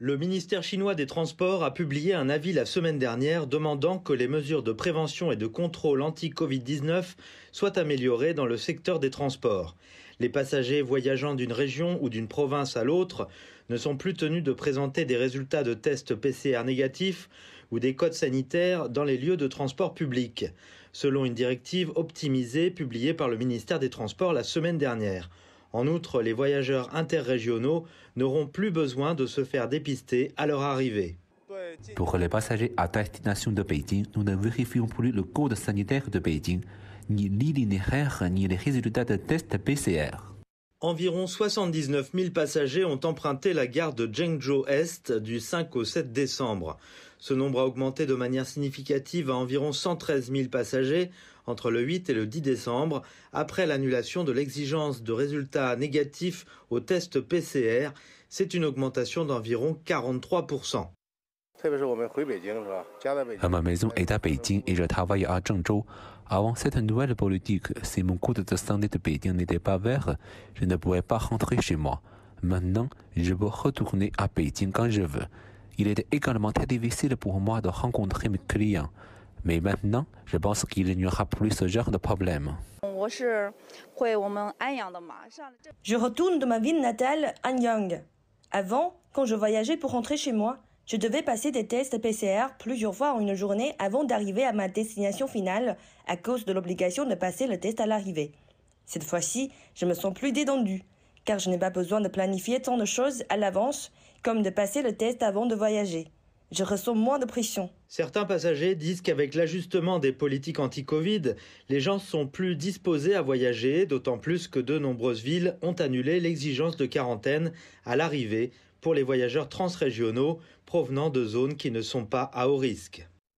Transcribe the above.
Le ministère chinois des Transports a publié un avis la semaine dernière demandant que les mesures de prévention et de contrôle anti-Covid-19 soient améliorées dans le secteur des transports. Les passagers voyageant d'une région ou d'une province à l'autre ne sont plus tenus de présenter des résultats de tests PCR négatifs ou des codes sanitaires dans les lieux de transport public, selon une directive optimisée publiée par le ministère des Transports la semaine dernière. En outre, les voyageurs interrégionaux n'auront plus besoin de se faire dépister à leur arrivée. Pour les passagers à destination de Pékin, nous ne vérifions plus le code sanitaire de Pékin, ni l'illinéaire, ni les résultats de tests PCR. Environ 79 000 passagers ont emprunté la gare de Zhengzhou Est du 5 au 7 décembre. Ce nombre a augmenté de manière significative à environ 113 000 passagers entre le 8 et le 10 décembre, après l'annulation de l'exigence de résultats négatifs au test PCR. C'est une augmentation d'environ 43 à ma maison est à Pékin et je travaille à Zhengzhou. Avant cette nouvelle politique, si mon coût de santé de Pékin n'était pas vert, je ne pouvais pas rentrer chez moi. Maintenant, je peux retourner à Pékin quand je veux. Il était également très difficile pour moi de rencontrer mes clients. Mais maintenant, je pense qu'il n'y aura plus ce genre de problème. Je retourne de ma ville natale, Anyang. Avant, quand je voyageais pour rentrer chez moi, je devais passer des tests PCR plusieurs fois en une journée avant d'arriver à ma destination finale à cause de l'obligation de passer le test à l'arrivée. Cette fois-ci, je me sens plus détendue, car je n'ai pas besoin de planifier tant de choses à l'avance comme de passer le test avant de voyager je ressens moins de pression. Certains passagers disent qu'avec l'ajustement des politiques anti-Covid, les gens sont plus disposés à voyager, d'autant plus que de nombreuses villes ont annulé l'exigence de quarantaine à l'arrivée pour les voyageurs transrégionaux provenant de zones qui ne sont pas à haut risque.